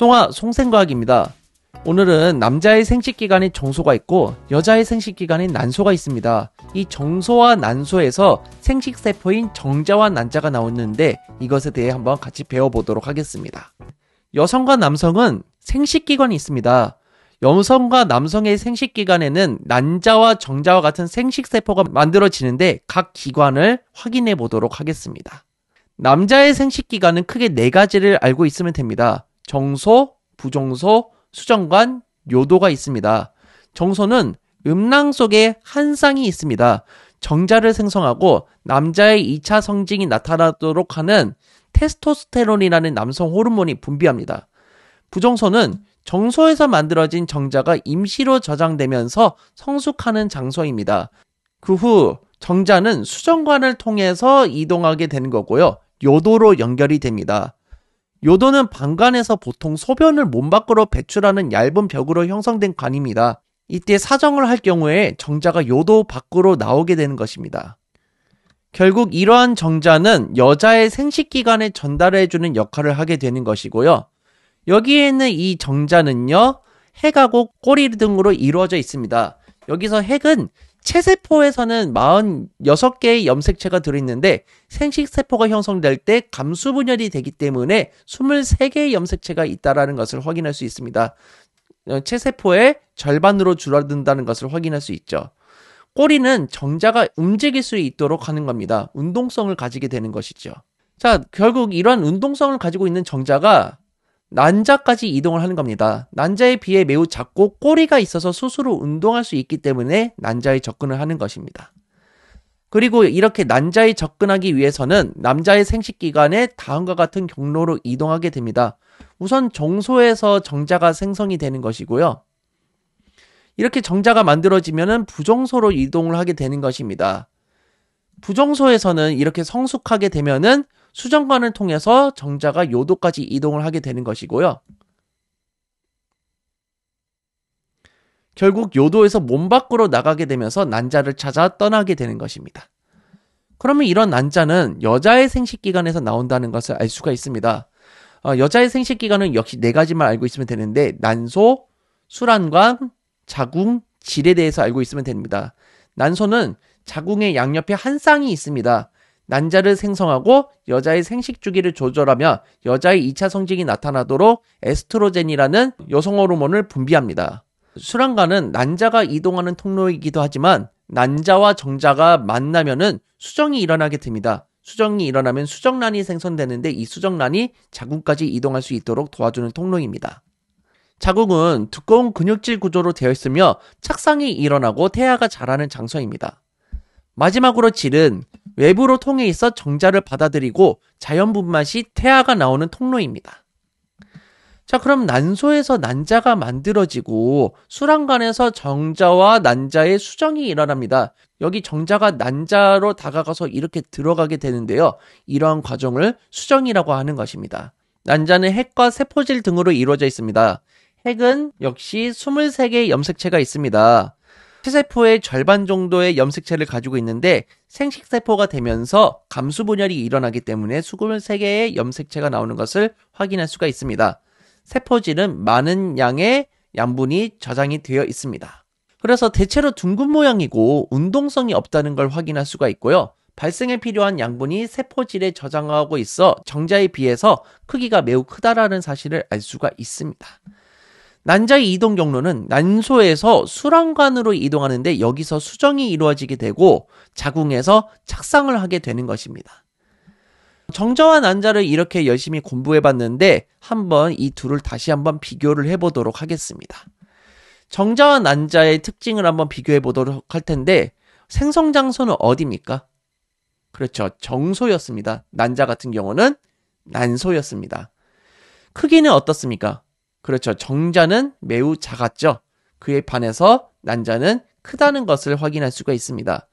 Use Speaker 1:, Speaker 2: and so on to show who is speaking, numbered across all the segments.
Speaker 1: 송아 송생과학입니다. 오늘은 남자의 생식 기관이 정소가 있고 여자의 생식 기관이 난소가 있습니다. 이 정소와 난소에서 생식 세포인 정자와 난자가 나오는데 이것에 대해 한번 같이 배워보도록 하겠습니다. 여성과 남성은 생식 기관이 있습니다. 여성과 남성의 생식 기관에는 난자와 정자와 같은 생식 세포가 만들어지는데 각 기관을 확인해 보도록 하겠습니다. 남자의 생식 기관은 크게 네 가지를 알고 있으면 됩니다. 정소부정소 수정관, 요도가 있습니다. 정소는 음낭 속에 한 쌍이 있습니다. 정자를 생성하고 남자의 2차 성징이 나타나도록 하는 테스토스테론이라는 남성 호르몬이 분비합니다. 부정소는정소에서 만들어진 정자가 임시로 저장되면서 성숙하는 장소입니다. 그 후 정자는 수정관을 통해서 이동하게 되는 거고요. 요도로 연결이 됩니다. 요도는 방관에서 보통 소변을 몸 밖으로 배출하는 얇은 벽으로 형성된 관입니다. 이때 사정을 할 경우에 정자가 요도 밖으로 나오게 되는 것입니다. 결국 이러한 정자는 여자의 생식기관에 전달해주는 역할을 하게 되는 것이고요. 여기에 있는 이 정자는요, 핵하고 꼬리 등으로 이루어져 있습니다. 여기서 핵은 체세포에서는 46개의 염색체가 들어있는데 생식세포가 형성될 때 감수분열이 되기 때문에 23개의 염색체가 있다라는 것을 확인할 수 있습니다. 어, 체세포의 절반으로 줄어든다는 것을 확인할 수 있죠. 꼬리는 정자가 움직일 수 있도록 하는 겁니다. 운동성을 가지게 되는 것이죠. 자, 결국 이런 운동성을 가지고 있는 정자가 난자까지 이동을 하는 겁니다. 난자에 비해 매우 작고 꼬리가 있어서 스스로 운동할 수 있기 때문에 난자에 접근을 하는 것입니다. 그리고 이렇게 난자에 접근하기 위해서는 남자의 생식 기관에 다음과 같은 경로로 이동하게 됩니다. 우선 정소에서 정자가 생성이 되는 것이고요. 이렇게 정자가 만들어지면 부정소로 이동을 하게 되는 것입니다. 부정소에서는 이렇게 성숙하게 되면은 수정관을 통해서 정자가 요도까지 이동을 하게 되는 것이고요. 결국 요도에서 몸 밖으로 나가게 되면서 난자를 찾아 떠나게 되는 것입니다. 그러면 이런 난자는 여자의 생식기관에서 나온다는 것을 알 수가 있습니다. 어, 여자의 생식기관은 역시 네 가지만 알고 있으면 되는데 난소, 수란관, 자궁, 질에 대해서 알고 있으면 됩니다. 난소는 자궁의 양옆에 한 쌍이 있습니다. 난자를 생성하고 여자의 생식 주기를 조절하며 여자의 2차 성징이 나타나도록 에스트로젠이라는 여성 호르몬을 분비합니다. 수란관은 난자가 이동하는 통로이기도 하지만 난자와 정자가 만나면은 수정이 일어나게 됩니다. 수정이 일어나면 수정란이 생성되는데 이 수정란이 자궁까지 이동할 수 있도록 도와주는 통로입니다. 자궁은 두꺼운 근육질 구조로 되어 있으며 착상이 일어나고 태아가 자라는 장소입니다. 마지막으로 질은 외부로 통해 있어 정자를 받아들이고 자연분만이 태아가 나오는 통로입니다. 자, 그럼 난소에서 난자가 만들어지고 수란관에서 정자와 난자의 수정이 일어납니다. 여기 정자가 난자로 다가가서 이렇게 들어가게 되는데요. 이러한 과정을 수정이라고 하는 것입니다. 난자는 핵과 세포질 등으로 이루어져 있습니다. 핵은 역시 23개의 염색체가 있습니다. 체세포의 절반 정도의 염색체를 가지고 있는데 생식세포가 되면서 감수분열이 일어나기 때문에 23개의 염색체가 나오는 것을 확인할 수가 있습니다. 세포질은 많은 양의 양분이 저장이 되어 있습니다. 그래서 대체로 둥근 모양이고 운동성이 없다는 걸 확인할 수가 있고요. 발생에 필요한 양분이 세포질에 저장하고 있어 정자에 비해서 크기가 매우 크다라는 사실을 알 수가 있습니다. 난자의 이동 경로는 난소에서 수란관으로 이동하는데 여기서 수정이 이루어지게 되고 자궁에서 착상을 하게 되는 것입니다. 정자와 난자를 이렇게 열심히 공부해 봤는데 한번 이 둘을 다시 한번 비교를 해 보도록 하겠습니다. 정자와 난자의 특징을 한번 비교해 보도록 할 텐데 생성 장소는 어디입니까? 그렇죠. 정소였습니다. 난자 같은 경우는 난소였습니다. 크기는 어떻습니까? 그렇죠. 정자는 매우 작았죠. 그에 반해서 난자는 크다는 것을 확인할 수가 있습니다.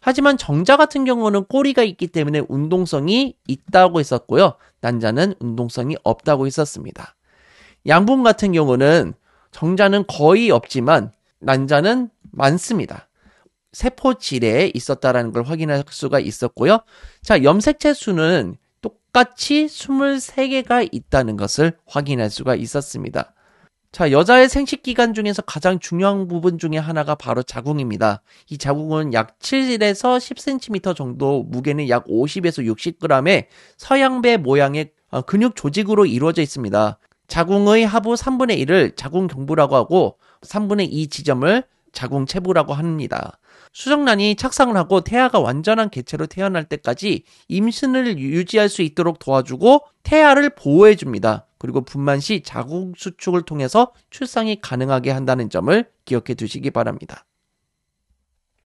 Speaker 1: 하지만 정자 같은 경우는 꼬리가 있기 때문에 운동성이 있다고 했었고요. 난자는 운동성이 없다고 했었습니다. 양분 같은 경우는 정자는 거의 없지만 난자는 많습니다. 세포 질에 있었다라는 걸 확인할 수가 있었고요. 자, 염색체 수는 똑같이 23개가 있다는 것을 확인할 수가 있었습니다. 자, 여자의 생식 기간 중에서 가장 중요한 부분 중에 하나가 바로 자궁입니다. 이 자궁은 약 7에서 10cm 정도, 무게는 약 50에서 60g의 서양배 모양의 어, 근육 조직으로 이루어져 있습니다. 자궁의 하부 3분의 1을 자궁 경부라고 하고 3분의 2 지점을 자궁 체부라고 합니다. 수정란이 착상을 하고 태아가 완전한 개체로 태어날 때까지 임신을 유지할 수 있도록 도와주고 태아를 보호해 줍니다. 그리고 분만 시 자궁 수축을 통해서 출산이 가능하게 한다는 점을 기억해 두시기 바랍니다.